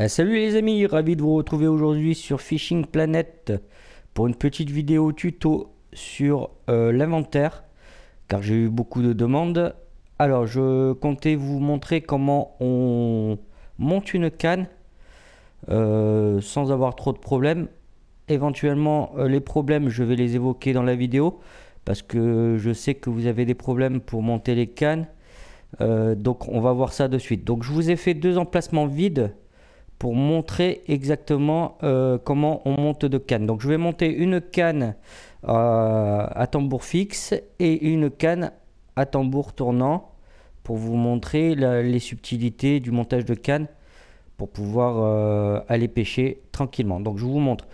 Euh, salut les amis, ravi de vous retrouver aujourd'hui sur Fishing Planet pour une petite vidéo tuto sur euh, l'inventaire car j'ai eu beaucoup de demandes. Alors je comptais vous montrer comment on monte une canne euh, sans avoir trop de problèmes. Éventuellement les problèmes je vais les évoquer dans la vidéo parce que je sais que vous avez des problèmes pour monter les cannes. donc on va voir ça de suite. Donc je vous ai fait deux emplacements vides pour montrer exactement euh, comment on monte de canne. Donc je vais monter une canne euh, à tambour fixe et une canne à tambour tournant pour vous montrer les subtilités du montage de canne pour pouvoir euh, aller pêcher tranquillement. Donc je vous montre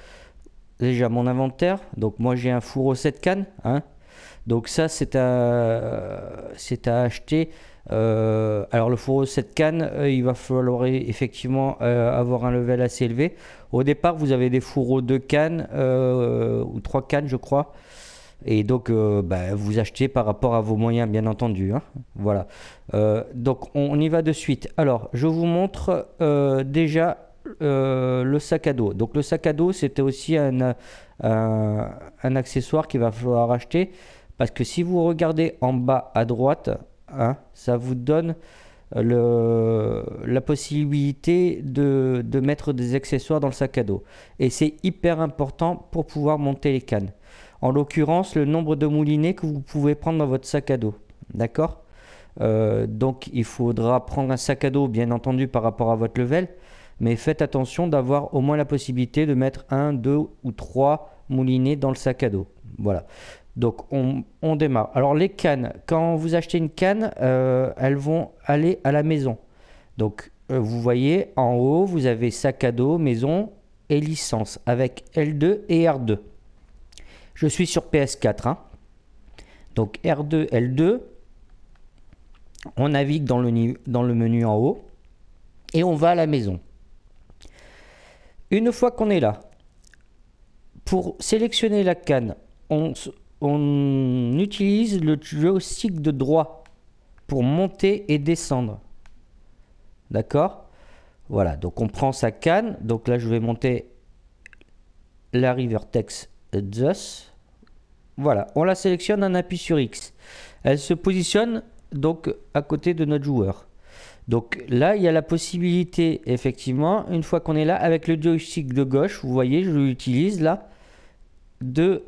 déjà mon inventaire. Donc moi j'ai un fourreau 7 cannes. Hein. Donc ça c'est à, à acheter euh, alors le fourreau 7 cannes, euh, il va falloir effectivement euh, avoir un level assez élevé. Au départ, vous avez des fourreaux 2 cannes ou 3 cannes, je crois. Et donc, bah, vous achetez par rapport à vos moyens, bien entendu. Hein. Voilà. donc, on, y va de suite. Alors, je vous montre déjà le sac à dos. Donc, le sac à dos, c'était aussi un, un accessoire qu'il va falloir acheter. Parce que si vous regardez en bas à droite, ça vous donne euh, la possibilité de, mettre des accessoires dans le sac à dos. Et c'est hyper important pour pouvoir monter les cannes. En l'occurrence, le nombre de moulinets que vous pouvez prendre dans votre sac à dos. D'accord euh, Donc il faudra prendre un sac à dos, bien entendu, par rapport à votre level. Mais faites attention d'avoir au moins la possibilité de mettre un, deux ou trois moulinets dans le sac à dos. Voilà. Donc on, démarre. Alors les cannes, quand vous achetez une canne, euh, elles vont aller à la maison. Donc euh, vous voyez en haut, vous avez sac à dos, maison et licence avec L2 et R2. Je suis sur PS4. Hein. Donc R2, L2. On navigue dans le, dans le menu en haut et on va à la maison. Une fois qu'on est là, pour sélectionner la canne, on, on utilise le joystick de droit pour monter et descendre. D'accord Voilà, donc on prend sa canne. Donc là, je vais monter la Rivertex Zeus. Voilà, on la sélectionne, en appuyant sur X. Elle se positionne donc à côté de notre joueur. Donc là, il y a la possibilité, effectivement, une fois qu'on est là, avec le joystick de gauche, vous voyez, je l'utilise là, de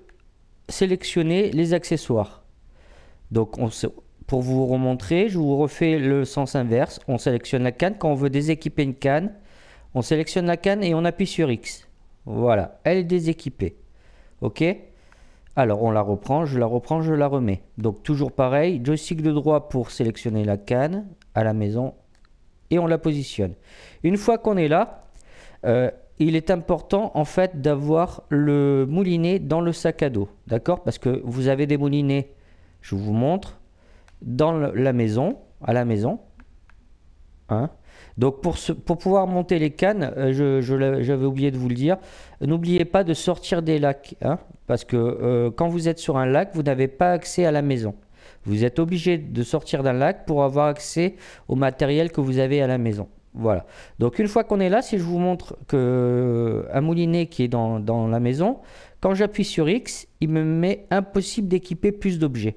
sélectionner les accessoires. Donc on, pour vous remontrer, je vous refais le sens inverse. On sélectionne la canne. Quand on veut déséquiper une canne, on sélectionne la canne et on appuie sur X. Voilà, elle est déséquipée. OK Alors on la reprend, je la reprends, je la remets. Donc toujours pareil, joystick de droit pour sélectionner la canne à la maison et on la positionne. Une fois qu'on est là, euh, il est important en fait d'avoir le moulinet dans le sac à dos, d'accord Parce que vous avez des moulinets, je vous montre, dans la maison, à la maison. Hein. Donc pour, pouvoir monter les cannes, euh, je, l'avais oublié de vous le dire, n'oubliez pas de sortir des lacs, hein, parce que euh, quand vous êtes sur un lac, vous n'avez pas accès à la maison. Vous êtes obligé de sortir d'un lac pour avoir accès au matériel que vous avez à la maison. Voilà. Donc une fois qu'on est là, si je vous montre que un euh, moulinet qui est dans, la maison, quand j'appuie sur X, il me met impossible d'équiper plus d'objets.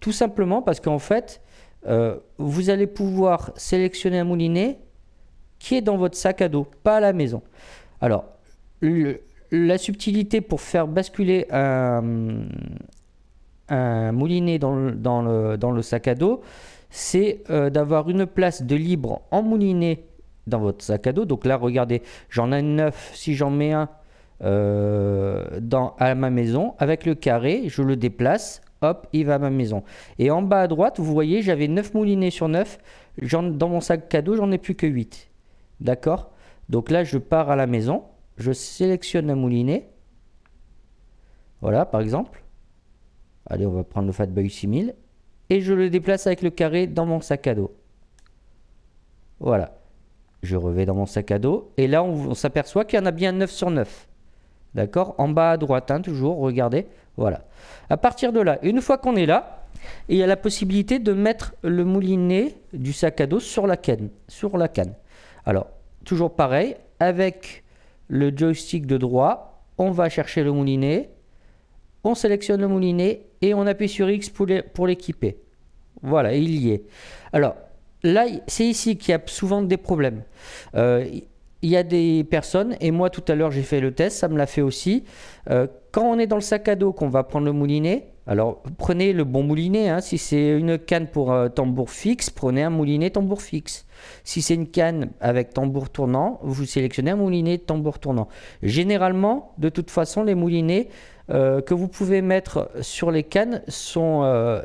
Tout simplement parce qu'en fait, euh, vous allez pouvoir sélectionner un moulinet qui est dans votre sac à dos, pas à la maison. Alors, la subtilité pour faire basculer un, moulinet dans le, sac à dos, c'est euh, d'avoir une place de libre en moulinet dans votre sac à dos. Donc là, regardez, j'en ai 9. Si j'en mets un euh, dans, à ma maison, avec le carré, je le déplace, hop, il va à ma maison. Et en bas à droite, vous voyez, j'avais 9 moulinets sur 9. Dans mon sac cadeau, j'en ai plus que 8. D'accord Donc là, je pars à la maison, je sélectionne un moulinet. Voilà, par exemple. Allez, on va prendre le Fatboy 6000. Et je le déplace avec le carré dans mon sac à dos. Voilà. Je reviens dans mon sac à dos. Et là, on, s'aperçoit qu'il y en a bien 9 sur 9. D'accord En bas à droite, hein, toujours, regardez. Voilà. À partir de là, une fois qu'on est là, il y a la possibilité de mettre le moulinet du sac à dos sur la canne. Sur la canne. Alors, toujours pareil, avec le joystick de droit, on va chercher le moulinet, on sélectionne le moulinet et on appuie sur X pour l'équiper. Voilà, il y est. Alors, là, c'est ici qu'il y a souvent des problèmes. Euh, il y a des personnes, et moi tout à l'heure j'ai fait le test, ça me l'a fait aussi. Euh, quand on est dans le sac à dos, qu'on va prendre le moulinet, alors prenez le bon moulinet. Hein. Si c'est une canne pour euh, tambour fixe, prenez un moulinet tambour fixe. Si c'est une canne avec tambour tournant, vous sélectionnez un moulinet tambour tournant. Généralement, de toute façon, les moulinets euh, que vous pouvez mettre sur les cannes sont, euh,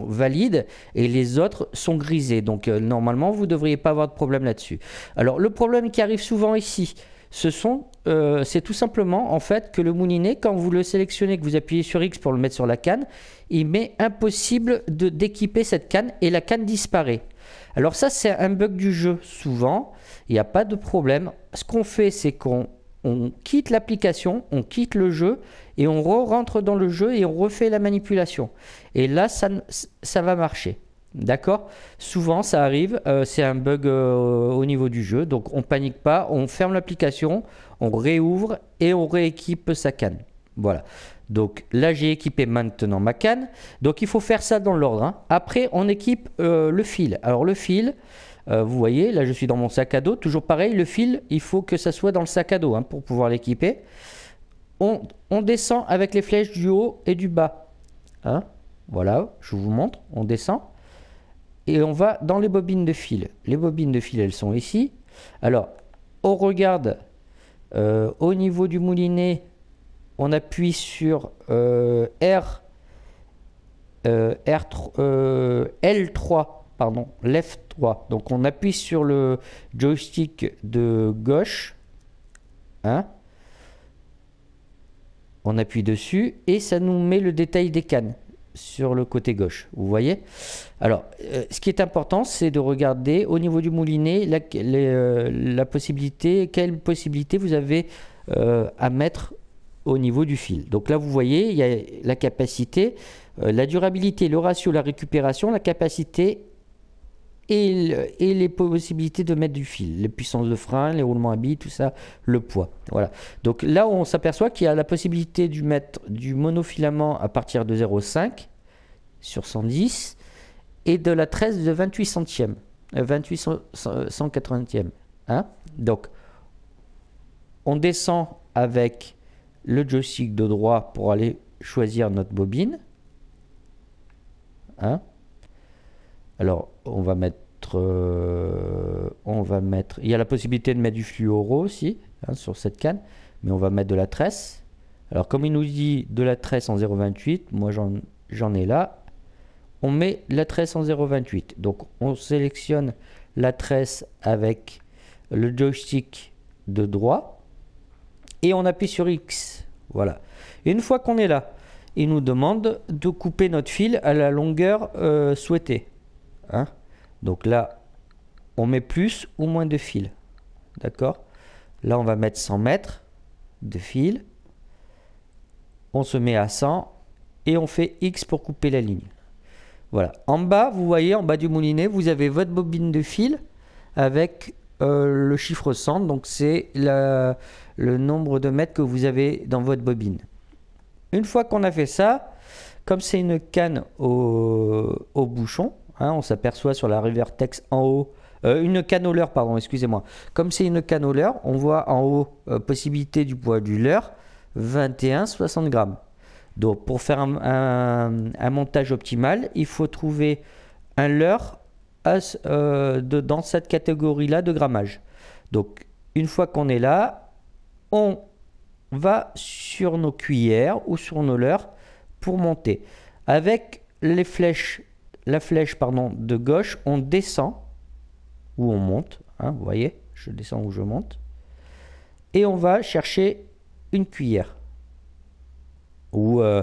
valides et les autres sont grisés. Donc normalement, vous ne devriez pas avoir de problème là-dessus. Alors le problème qui arrive souvent ici, ce sont, euh, c'est tout simplement en fait que le moulinet, quand vous le sélectionnez, que vous appuyez sur X pour le mettre sur la canne, il met impossible de d'équiper cette canne et la canne disparaît. Alors ça, c'est un bug du jeu. Souvent, il n'y a pas de problème. Ce qu'on fait, c'est qu'on quitte l'application, on quitte le jeu et on rentre dans le jeu et on refait la manipulation. Et là, ça, ça va marcher. D'accord Souvent, ça arrive, euh, c'est un bug euh, au niveau du jeu, donc on panique pas, on ferme l'application, on réouvre et on rééquipe sa canne. Voilà. Donc là, j'ai équipé maintenant ma canne. Donc il faut faire ça dans l'ordre. Hein. Après, on équipe euh, le fil. Alors le fil, vous voyez, là je suis dans mon sac à dos. Toujours pareil, le fil, il faut que ça soit dans le sac à dos hein, pour pouvoir l'équiper. On, descend avec les flèches du haut et du bas. Hein. voilà, je vous montre, on descend et on va dans les bobines de fil. Les bobines de fil, elles sont ici. Alors, on regarde euh, au niveau du moulinet, on appuie sur euh, R, euh, L3, pardon, lf 3. Donc on appuie sur le joystick de gauche. Hein. on appuie dessus et ça nous met le détail des cannes sur le côté gauche. Vous voyez Alors, euh, ce qui est important, c'est de regarder au niveau du moulinet la, les, euh, la possibilité, quelle possibilité vous avez euh, à mettre au niveau du fil. Donc là, vous voyez, il y a la capacité, la durabilité, le ratio, la récupération, la capacité et, les possibilités de mettre du fil, les puissances de frein, les roulements à billes, tout ça, le poids. Voilà. Donc là, on s'aperçoit qu'il y a la possibilité de mettre du monofilament à partir de 0,5 sur 110 et de la 13 de 28 centièmes, 28 euh, 180e. Hein. Donc, on descend avec le joystick de droit pour aller choisir notre bobine. Hein. Alors, on va mettre euh, on va mettre il y a la possibilité de mettre du fluoro aussi hein, sur cette canne mais on va mettre de la tresse alors comme il nous dit de la tresse en 0,28 moi j'en ai là on met la tresse en 0,28 donc on sélectionne la tresse avec le joystick de droit et on appuie sur X voilà une fois qu'on est là il nous demande de couper notre fil à la longueur euh, souhaitée hein. Donc là, on met plus ou moins de fil, D'accord Là, on va mettre 100 mètres de fil. On se met à 100 et on fait X pour couper la ligne. Voilà. En bas, vous voyez, en bas du moulinet, vous avez votre bobine de fil avec euh, le chiffre 100. Donc, c'est le nombre de mètres que vous avez dans votre bobine. Une fois qu'on a fait ça, comme c'est une canne au bouchon, Hein, on s'aperçoit sur la river Tex en haut. Euh, une canne pardon, excusez-moi. Comme c'est une canne on voit en haut euh, possibilité du poids du leurre 21-60 grammes. Donc pour faire un, montage optimal, il faut trouver un leurre euh, de, dans cette catégorie-là de grammage. Donc une fois qu'on est là, on va sur nos cuillères ou sur nos leurres pour monter. Avec les flèches la flèche pardon, de gauche, on descend ou on monte. Hein, vous voyez, je descends ou je monte. Et on va chercher une cuillère. Ou, euh,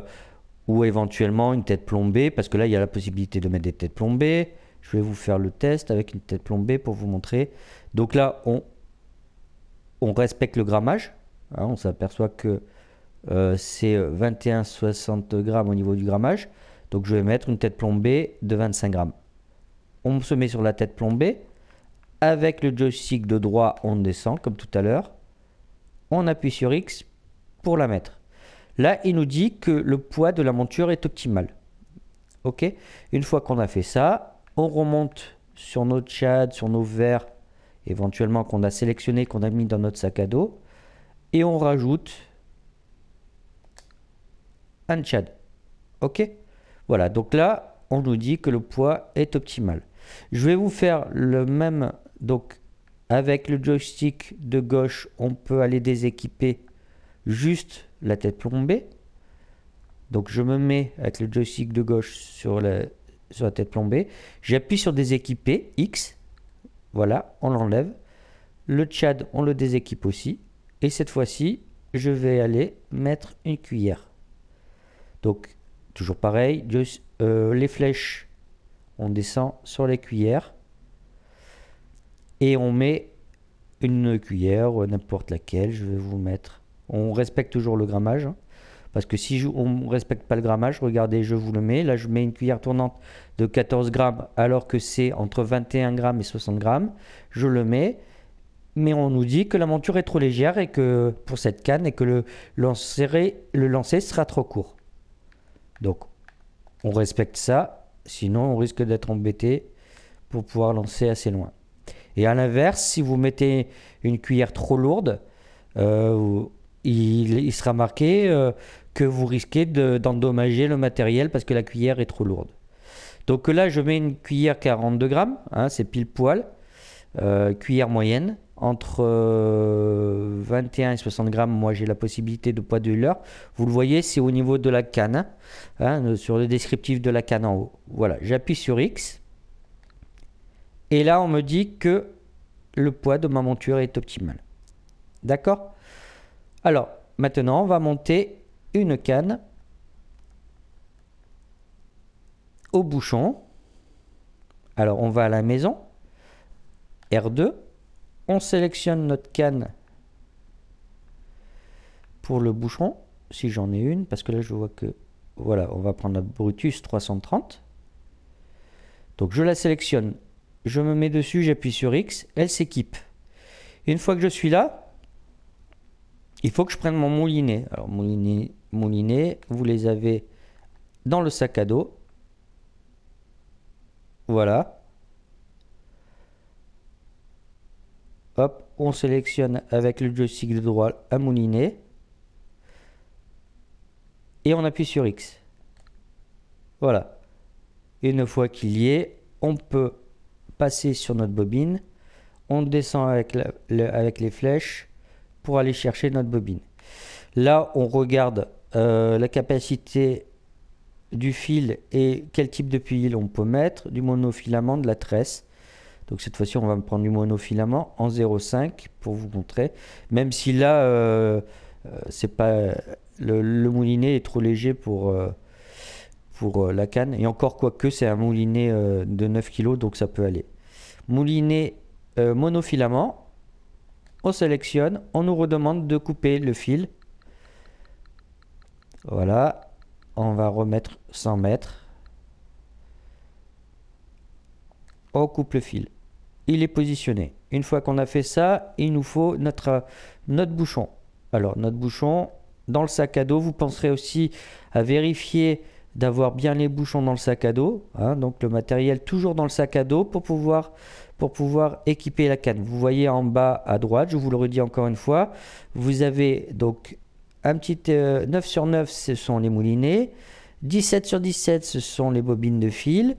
ou éventuellement une tête plombée, parce que là, il y a la possibilité de mettre des têtes plombées. Je vais vous faire le test avec une tête plombée pour vous montrer. Donc là, on, on respecte le grammage. Hein, on s'aperçoit que euh, c'est c'est euh, 21,60 grammes au niveau du grammage. Donc je vais mettre une tête plombée de 25 grammes. On se met sur la tête plombée. Avec le joystick de droit, on descend comme tout à l'heure. On appuie sur X pour la mettre. Là, il nous dit que le poids de la monture est optimal. OK Une fois qu'on a fait ça, on remonte sur nos tchad, sur nos verres, éventuellement qu'on a sélectionné, qu'on a mis dans notre sac à dos, et on rajoute un tchad. OK voilà, donc là, on nous dit que le poids est optimal. Je vais vous faire le même, donc avec le joystick de gauche, on peut aller déséquiper juste la tête plombée. Donc je me mets avec le joystick de gauche sur la, sur la tête plombée. J'appuie sur déséquiper, X. Voilà, on l'enlève. Le Tchad, on le déséquipe aussi. Et cette fois-ci, je vais aller mettre une cuillère. Donc Toujours pareil, euh, les flèches, on descend sur les cuillères et on met une cuillère n'importe laquelle, je vais vous mettre. On respecte toujours le grammage. Hein, parce que si on ne respecte pas le grammage, regardez, je vous le mets. Là, je mets une cuillère tournante de 14 grammes alors que c'est entre 21 grammes et 60 grammes. Je le mets. Mais on nous dit que la monture est trop légère et que pour cette canne et que le le lancer sera trop court. Donc, on respecte ça, sinon on risque d'être embêté pour pouvoir lancer assez loin. Et à l'inverse, si vous mettez une cuillère trop lourde, euh, il, sera marqué euh, que vous risquez d'endommager le matériel parce que la cuillère est trop lourde. Donc là, je mets une cuillère 42 grammes, hein, c'est pile poil. Euh, cuillère moyenne. Entre 21 euh, et 60 grammes, moi j'ai la possibilité de poids de l'heure. Vous le voyez, c'est au niveau de la canne, hein, euh, sur le descriptif de la canne en haut. Voilà, j'appuie sur X. Et là, on me dit que le poids de ma monture est optimal. D'accord Alors, maintenant, on va monter une canne au bouchon. Alors, on va à la maison. R2. On sélectionne notre canne pour le bouchon, si j'en ai une, parce que là je vois que... Voilà, on va prendre la Brutus 330. Donc je la sélectionne, je me mets dessus, j'appuie sur X, elle s'équipe. Une fois que je suis là, il faut que je prenne mon moulinet. Alors moulinet, moulinet vous les avez dans le sac à dos. Voilà. on sélectionne avec le joystick de droit à mouliner. Et on appuie sur X. Voilà. Une fois qu'il y est, on peut passer sur notre bobine. On descend avec, les flèches pour aller chercher notre bobine. Là, on regarde euh, la capacité du fil et quel type de puil on peut mettre, du monofilament, de la tresse. Donc cette fois-ci, on va me prendre du monofilament en 0,5 pour vous montrer. Même si là, euh, euh, c'est pas le, moulinet est trop léger pour, euh, pour la canne. Et encore, quoique, c'est un moulinet de 9 kg, donc ça peut aller. Moulinet monofilament. On sélectionne. On nous redemande de couper le fil. Voilà. On va remettre 100 mètres. on coupe le fil il est positionné. Une fois qu'on a fait ça, il nous faut notre, notre bouchon. Alors notre bouchon dans le sac à dos, vous penserez aussi à vérifier d'avoir bien les bouchons dans le sac à dos, hein, donc le matériel toujours dans le sac à dos pour pouvoir, pour pouvoir équiper la canne. Vous voyez en bas à droite, je vous le redis encore une fois, vous avez donc un petit 9 euh, sur 9, ce sont les moulinets, 17 sur 17, ce sont les bobines de fil,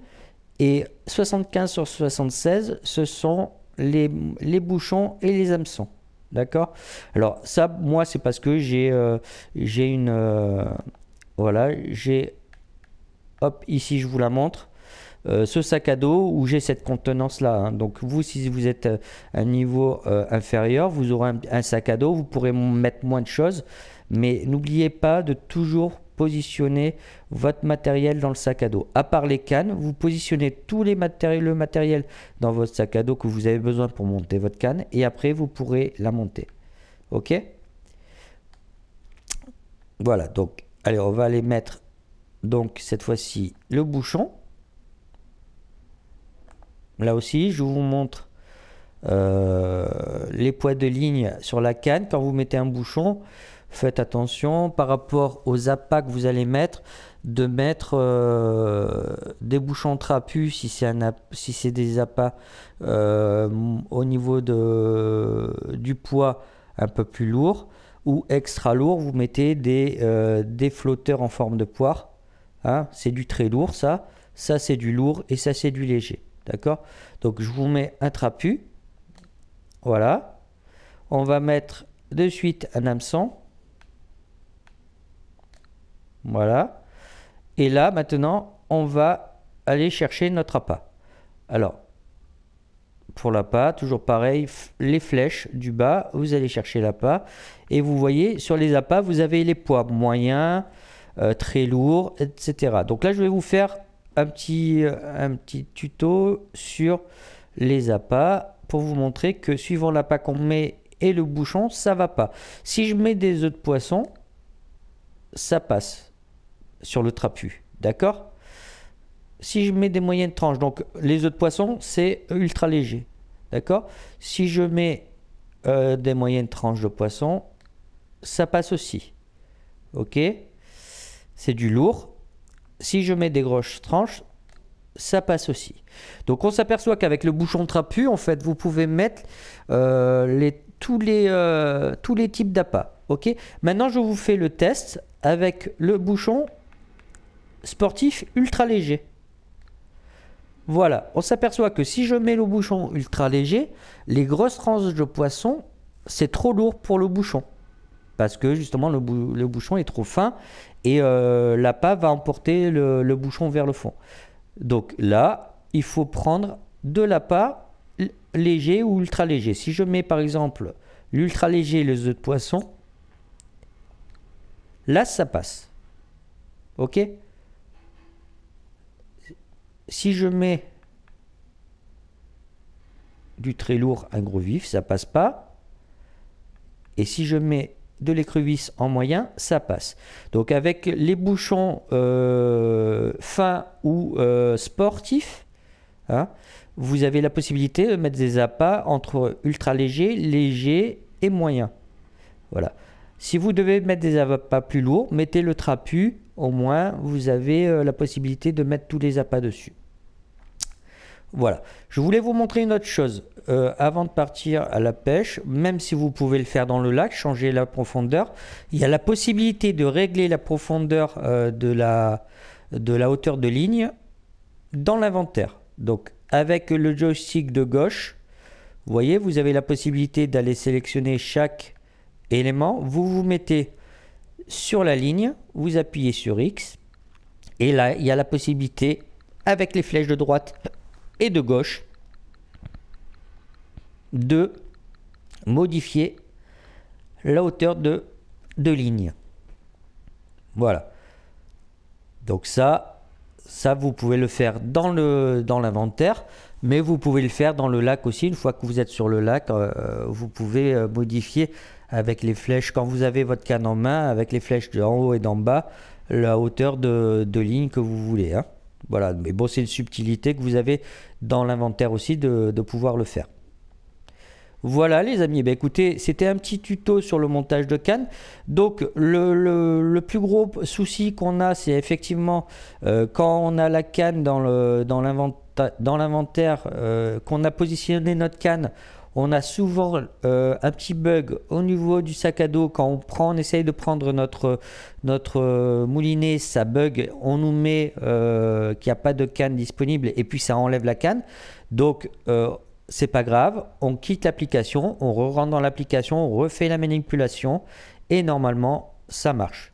et 75 sur 76, ce sont les, les bouchons et les hameçons. D'accord Alors ça, moi, c'est parce que j'ai euh, j'ai une... Euh, voilà, j'ai... Hop, ici, je vous la montre. Euh, ce sac à dos où j'ai cette contenance là. Hein. Donc vous, si vous êtes un niveau inférieur, vous aurez un, sac à dos, vous pourrez mettre moins de choses. Mais n'oubliez pas de toujours positionner votre matériel dans le sac à dos. À part les cannes, vous positionnez tous les matériels, le matériel dans votre sac à dos que vous avez besoin pour monter votre canne et après vous pourrez la monter. Ok Voilà, donc allez, on va aller mettre donc cette fois-ci le bouchon. Là aussi, je vous montre euh, les poids de ligne sur la canne. Quand vous mettez un bouchon, faites attention par rapport aux appâts que vous allez mettre, de mettre euh, des bouchons trapus si c'est des appâts euh, au niveau du poids un peu plus lourd ou extra lourd, vous mettez des, euh, flotteurs en forme de poire. Hein. c'est du très lourd ça, ça c'est du lourd et ça c'est du léger. D'accord Donc je vous mets un trapu. Voilà. On va mettre de suite un hameçon. Voilà. Et là, maintenant, on va aller chercher notre appât. Alors, pour l'appât, toujours pareil, les flèches du bas, vous allez chercher l'appât. Et vous voyez, sur les appâts, vous avez les poids moyens, euh, très lourds, etc. Donc là, je vais vous faire un petit, euh, un petit tuto sur les appâts pour vous montrer que suivant l'appât qu'on met et le bouchon, ça va pas. Si je mets des œufs de poisson, ça passe sur le trapu. D'accord Si je mets des moyennes tranches, donc les œufs de poisson, c'est ultra léger. D'accord Si je mets euh, des moyennes tranches de poisson, ça passe aussi. Ok C'est du lourd. Si je mets des grosses tranches, ça passe aussi. Donc on s'aperçoit qu'avec le bouchon trapu, en fait, vous pouvez mettre euh, les, tous, les, euh, tous les types d'appât Ok Maintenant, je vous fais le test avec le bouchon sportif ultra léger. Voilà, on s'aperçoit que si je mets le bouchon ultra léger, les grosses tranches de poisson, c'est trop lourd pour le bouchon. Parce que justement, le, le bouchon est trop fin et l'appât euh, la va emporter le, bouchon vers le fond. Donc là, il faut prendre de la léger ou ultra léger. Si je mets par exemple l'ultra léger et les œufs de poisson, là ça passe. Ok si je mets du très lourd un gros vif, ça passe pas. Et si je mets de l'écrevisse en moyen, ça passe. Donc avec les bouchons euh, fins ou euh, sportifs, hein, vous avez la possibilité de mettre des appâts entre ultra léger, léger et moyen. Voilà. Si vous devez mettre des appâts plus lourds, mettez le trapu au moins vous avez euh, la possibilité de mettre tous les appâts dessus. Voilà, je voulais vous montrer une autre chose. Euh, avant de partir à la pêche, même si vous pouvez le faire dans le lac, changer la profondeur, il y a la possibilité de régler la profondeur euh, de, la, de la hauteur de ligne dans l'inventaire. Donc avec le joystick de gauche, vous voyez, vous avez la possibilité d'aller sélectionner chaque élément. Vous vous mettez sur la ligne, vous appuyez sur X, et là, il y a la possibilité, avec les flèches de droite et de gauche, de modifier la hauteur de, de ligne. Voilà. Donc ça, ça vous pouvez le faire dans le dans l'inventaire, mais vous pouvez le faire dans le lac aussi. Une fois que vous êtes sur le lac, euh, vous pouvez euh, modifier avec les flèches, quand vous avez votre canne en main, avec les flèches d'en haut et d'en bas, la hauteur de, ligne que vous voulez. Hein. Voilà, mais bon, c'est une subtilité que vous avez dans l'inventaire aussi de, pouvoir le faire. Voilà les amis, bah, écoutez, c'était un petit tuto sur le montage de canne. Donc le, le, plus gros souci qu'on a, c'est effectivement euh, quand on a la canne dans l'inventaire dans euh, l'inventaire qu'on a positionné notre canne, on a souvent euh, un petit bug au niveau du sac à dos. Quand on prend, on essaye de prendre notre, notre euh, moulinet, ça bug. On nous met euh, qu'il n'y a pas de canne disponible et puis ça enlève la canne. Donc, c'est pas grave. On quitte l'application, on re rentre dans l'application, on refait la manipulation et normalement, ça marche.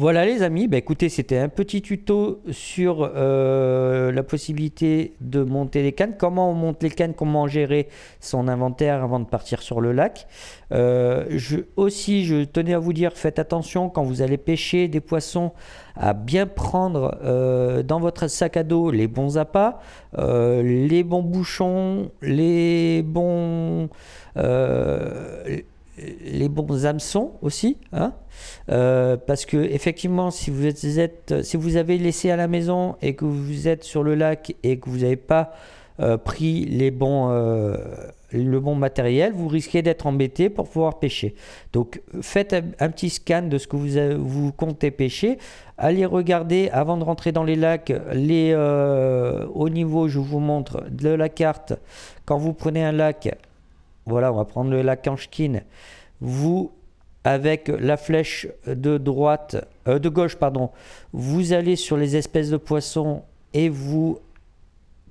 Voilà les amis, bah, écoutez c'était un petit tuto sur euh, la possibilité de monter les cannes, comment on monte les cannes, comment gérer son inventaire avant de partir sur le lac. Euh, je, aussi je tenais à vous dire faites attention quand vous allez pêcher des poissons à bien prendre euh, dans votre sac à dos les bons appâts, les bons bouchons, les bons les bons hameçons aussi, hein. euh, parce que effectivement, si vous êtes, si vous avez laissé à la maison et que vous êtes sur le lac et que vous n'avez pas euh, pris les bons, euh, le bon matériel, vous risquez d'être embêté pour pouvoir pêcher. Donc, faites un, petit scan de ce que vous, vous comptez pêcher. Allez regarder avant de rentrer dans les lacs, les, au niveau, je vous montre de la carte. Quand vous prenez un lac, voilà, on va prendre le Lacanchkin. Vous, avec la flèche de droite, euh, de gauche, pardon, vous allez sur les espèces de poissons et vous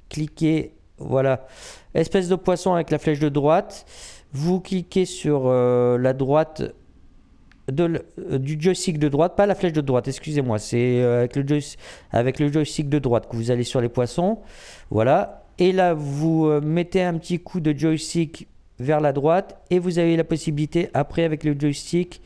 cliquez, voilà, espèces de poissons avec la flèche de droite. Vous cliquez sur euh, la droite de, euh, du joystick de droite, pas la flèche de droite, excusez-moi, c'est avec, avec le joystick de droite que vous allez sur les poissons. Voilà. Et là, vous mettez un petit coup de joystick vers la droite et vous avez la possibilité après avec le joystick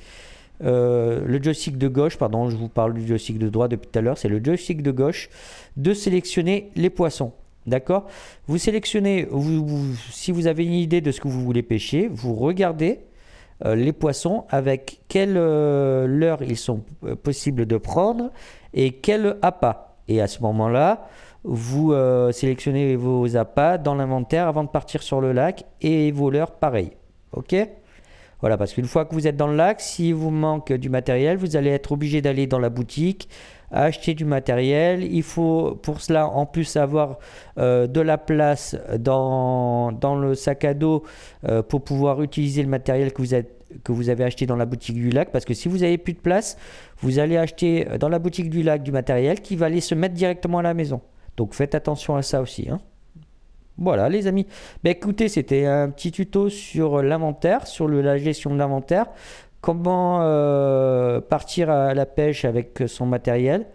euh, le joystick de gauche, pardon, je vous parle du joystick de droite depuis tout à l'heure, c'est le joystick de gauche, de sélectionner les poissons. D'accord Vous sélectionnez, vous, si vous avez une idée de ce que vous voulez pêcher, vous regardez euh, les poissons avec quelle euh, heure ils sont possibles de prendre et quel appât. Et à ce moment-là, vous euh, sélectionnez vos appâts dans l'inventaire avant de partir sur le lac et vos leurres pareil. Ok Voilà, parce qu'une fois que vous êtes dans le lac, si vous manque du matériel, vous allez être obligé d'aller dans la boutique, acheter du matériel. Il faut pour cela en plus avoir euh, de la place dans, dans, le sac à dos euh, pour pouvoir utiliser le matériel que vous êtes que vous avez acheté dans la boutique du lac parce que si vous n'avez plus de place, vous allez acheter dans la boutique du lac du matériel qui va aller se mettre directement à la maison. Donc faites attention à ça aussi. Hein. Voilà les amis. Ben, écoutez, c'était un petit tuto sur l'inventaire, sur la gestion de l'inventaire. Comment euh, partir à la pêche avec son matériel.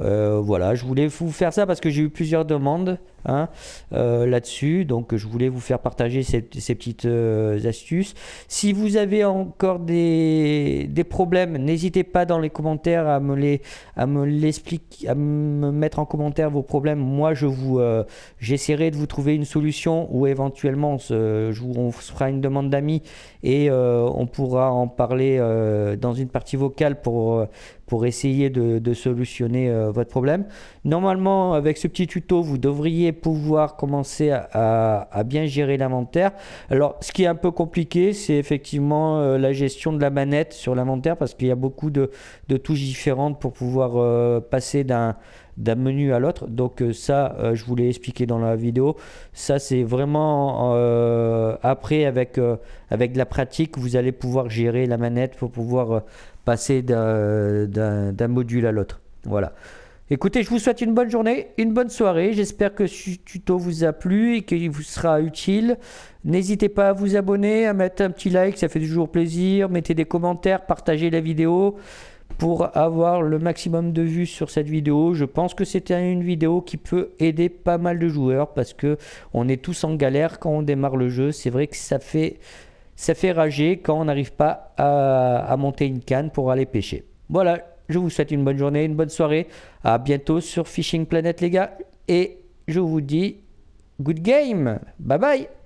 Euh, voilà, je voulais vous faire ça parce que j'ai eu plusieurs demandes hein, euh, là-dessus. Donc, je voulais vous faire partager ces, petites euh, astuces. Si vous avez encore des, problèmes, n'hésitez pas dans les commentaires à me les à me à me mettre en commentaire vos problèmes. Moi, je vous j'essaierai de vous trouver une solution ou éventuellement on fera une demande d'amis et on pourra en parler dans une partie vocale pour pour essayer de, solutionner euh, votre problème. Normalement, avec ce petit tuto, vous devriez pouvoir commencer à, bien gérer l'inventaire. Alors, ce qui est un peu compliqué, c'est effectivement euh, la gestion de la manette sur l'inventaire parce qu'il y a beaucoup de, touches différentes pour pouvoir euh, passer d'un d'un menu à l'autre. Donc ça, je vous l'ai expliqué dans la vidéo. Ça, c'est vraiment après avec avec de la pratique, vous allez pouvoir gérer la manette pour pouvoir passer d'un module à l'autre. Voilà. Écoutez, je vous souhaite une bonne journée, une bonne soirée. J'espère que ce tuto vous a plu et qu'il vous sera utile. N'hésitez pas à vous abonner, à mettre un petit like, ça fait toujours plaisir. Mettez des commentaires, partagez la vidéo pour avoir le maximum de vues sur cette vidéo. Je pense que c'était une vidéo qui peut aider pas mal de joueurs parce que on est tous en galère quand on démarre le jeu. C'est vrai que ça fait ça fait rager quand on n'arrive pas à, monter une canne pour aller pêcher. Voilà, je vous souhaite une bonne journée, une bonne soirée. À bientôt sur Fishing Planet, les gars. Et je vous dis good game. Bye bye.